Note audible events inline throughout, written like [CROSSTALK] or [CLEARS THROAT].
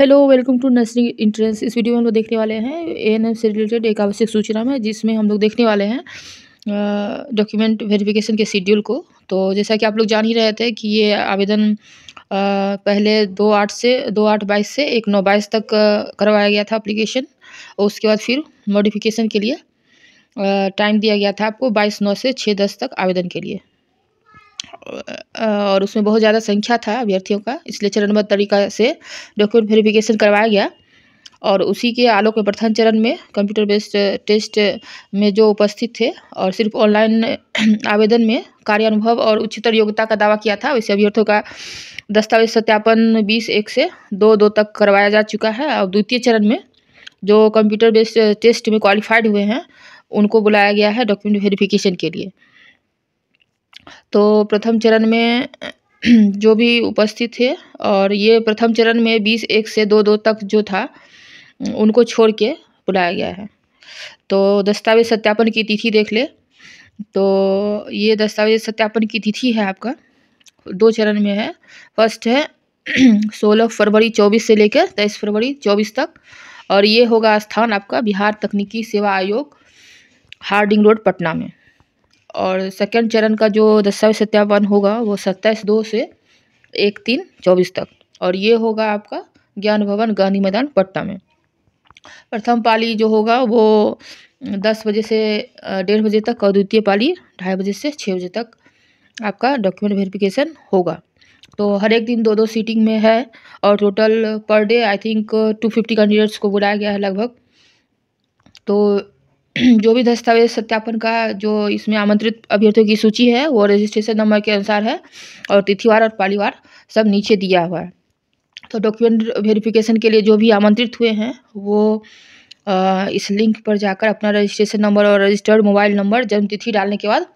hello welcome to nursery entrance इस वीडियो में हम लोग देखने वाले हैं एएनएम से रिलेटेड एक आवश्यक सूचना में जिसमें हम लोग देखने वाले हैं डॉक्यूमेंट वेरिफिकेशन के शेड्यूल को तो जैसा कि आप लोग जान ही रहे थे कि ये आवेदन पहले दो आठ से दो आठ बाईस से एक नौ बाईस तक करवाया गया था अप्लीकेशन और उसके बाद फिर मॉडिफिकेशन के लिए टाइम दिया गया था आपको बाईस नौ से छः दस तक आवेदन के लिए और उसमें बहुत ज़्यादा संख्या था अभ्यर्थियों का इसलिए चरणबद्ध तरीका से डॉक्यूमेंट वेरिफिकेशन करवाया गया और उसी के आलोक में प्रथम चरण में कंप्यूटर बेस्ड टेस्ट में जो उपस्थित थे और सिर्फ ऑनलाइन आवेदन में कार्य अनुभव और उच्चतर योग्यता का दावा किया था वैसे अभ्यर्थियों का दस्तावेज सत्यापन बीस एक से दो दो तक करवाया जा चुका है और द्वितीय चरण में जो कंप्यूटर बेस्ड टेस्ट में क्वालिफाइड हुए हैं उनको बुलाया गया है डॉक्यूमेंट वेरिफिकेशन के लिए तो प्रथम चरण में [CLEARS THROAT] जो भी उपस्थित थे और ये प्रथम चरण में बीस एक से दो दो तक जो था उनको छोड़ के बुलाया गया है तो दस्तावेज सत्यापन की तिथि देख ले तो ये दस्तावेज सत्यापन की तिथि है आपका दो चरण में है फर्स्ट है [CLEARS THROAT] सोलह फरवरी चौबीस से लेकर तेईस फरवरी चौबीस तक और ये होगा स्थान आपका बिहार तकनीकी सेवा आयोग हार्डिंग रोड पटना में और सेकंड चरण का जो दस्तावेज सत्यापन होगा वो सत्ताईस दो से एक तीन चौबीस तक और ये होगा आपका ज्ञान भवन गांधी मैदान पटना में प्रथम पाली जो होगा वो दस बजे से डेढ़ बजे तक और द्वितीय पाली ढाई बजे से छः बजे तक आपका डॉक्यूमेंट वेरिफिकेशन होगा तो हर एक दिन दो दो सीटिंग में है और total per day I think two fifty candidates को बुलाया गया है लगभग तो जो भी दस्तावेज सत्यापन का जो इसमें आमंत्रित अभ्यर्थियों की सूची है वो रजिस्ट्रेशन नंबर के अनुसार है और तिथिवार और पालीवार सब नीचे दिया हुआ है तो डॉक्यूमेंट वेरिफिकेशन के लिए जो भी आमंत्रित हुए हैं वो इस लिंक पर जाकर अपना रजिस्ट्रेशन नंबर और रजिस्टर्ड मोबाइल नंबर जन्मतिथि डालने के बाद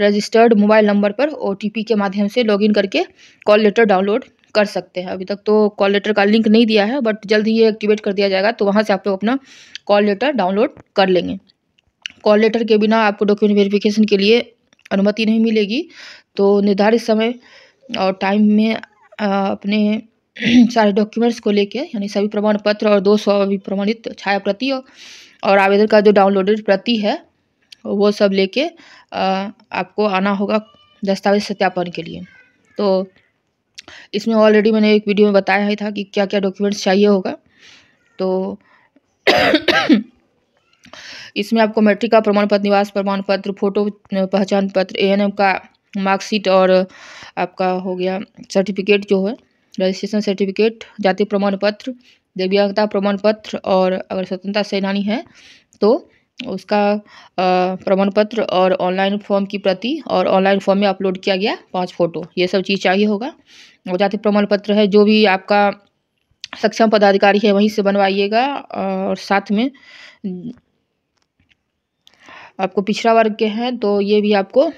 रजिस्टर्ड मोबाइल नंबर पर ओ के माध्यम से लॉगिन करके कॉल लेटर डाउनलोड कर सकते हैं अभी तक तो कॉल लेटर का लिंक नहीं दिया है बट जल्द ही ये एक्टिवेट कर दिया जाएगा तो वहाँ से आप लोग अपना कॉल लेटर डाउनलोड कर लेंगे कॉल लेटर के बिना आपको डॉक्यूमेंट वेरिफिकेशन के लिए अनुमति नहीं मिलेगी तो निर्धारित समय और टाइम में अपने [CLEARS THROAT] सारे डॉक्यूमेंट्स को लेके यानी सभी प्रमाण पत्र और दो सौ प्रमाणित छाया प्रति और आवेदन का जो डाउनलोडेड प्रति है वो सब लेके आपको आना होगा दस्तावेज सत्यापन के लिए तो इसमें ऑलरेडी मैंने एक वीडियो में बताया ही था कि क्या क्या डॉक्यूमेंट्स चाहिए होगा तो, [CLEARS THROAT] [COUGHS] तो इसमें आपको मैट्रिक का प्रमाण पत्र निवास प्रमाण पत्र फोटो पहचान पत्र ए का मार्कशीट और आपका हो गया सर्टिफिकेट जो है रजिस्ट्रेशन सर्टिफिकेट जाति प्रमाण पत्र दिव्यांगता प्रमाण पत्र और अगर स्वतंत्रता सेनानी है तो उसका प्रमाण पत्र और ऑनलाइन फॉर्म की प्रति और ऑनलाइन फॉर्म में अपलोड किया गया पांच फोटो ये सब चीज़ चाहिए होगा और जाति प्रमाण पत्र है जो भी आपका सक्षम पदाधिकारी है वहीं से बनवाइएगा और साथ में आपको पिछड़ा वर्ग के हैं तो ये भी आपको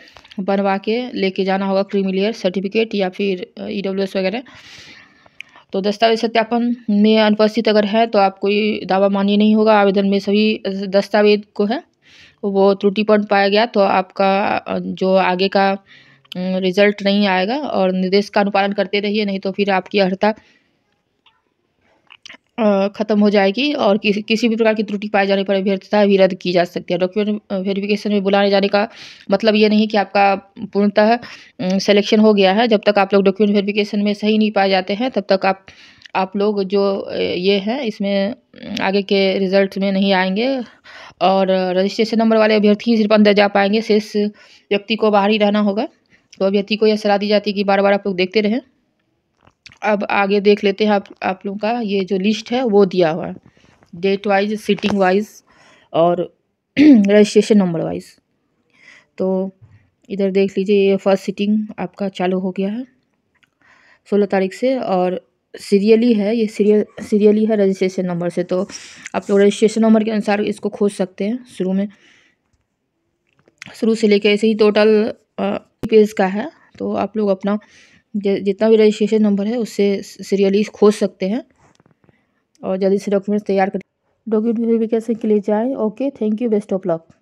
बनवा के लेके जाना होगा क्रीमिलियर सर्टिफिकेट या फिर ई e वगैरह तो दस्तावेज सत्यापन में अनुपस्थित अगर है तो आप कोई दावा मान्य नहीं होगा आवेदन में सभी दस्तावेज को है वो त्रुटिपूर्ण पाया गया तो आपका जो आगे का रिजल्ट नहीं आएगा और निर्देश का अनुपालन करते रहिए नहीं तो फिर आपकी अर्हता ख़त्म हो जाएगी और किसी किसी भी प्रकार की त्रुटि पाए जाने पर अभ्यर्थता भी रद्द की जा सकती है डॉक्यूमेंट वेरिफिकेशन में बुलाने जाने का मतलब ये नहीं कि आपका पूर्णतः सिलेक्शन हो गया है जब तक आप लोग डॉक्यूमेंट वेरिफिकेशन में सही नहीं पाए जाते हैं तब तक आप आप लोग जो ये हैं इसमें आगे के रिजल्ट में नहीं आएंगे और रजिस्ट्रेशन नंबर वाले अभ्यर्थी सिर्फ अंदर जा पाएंगे शेष व्यक्ति को बाहर ही रहना होगा तो अभ्यर्थी को यह सलाह दी जाती है कि बार बार आप लोग देखते रहें अब आगे देख लेते हैं आप आप लोगों का ये जो लिस्ट है वो दिया हुआ है डेट वाइज सीटिंग वाइज और रजिस्ट्रेशन नंबर वाइज तो इधर देख लीजिए ये फर्स्ट सीटिंग आपका चालू हो गया है सोलह तारीख से और सीरियली है ये सीरियल सीरियली है रजिस्ट्रेशन नंबर से तो आप लोग रजिस्ट्रेशन नंबर के अनुसार इसको खोज सकते हैं शुरू में शुरू से लेके ऐसे ही टोटल पेज का है तो आप लोग अपना जितना भी रजिस्ट्रेशन नंबर है उससे सीरियली खोज सकते हैं और जल्दी से डॉक्यूमेंट्स तैयार कर डॉक्यूमेंट वेरीफिकेशन के लिए जाएँ okay thank you best of luck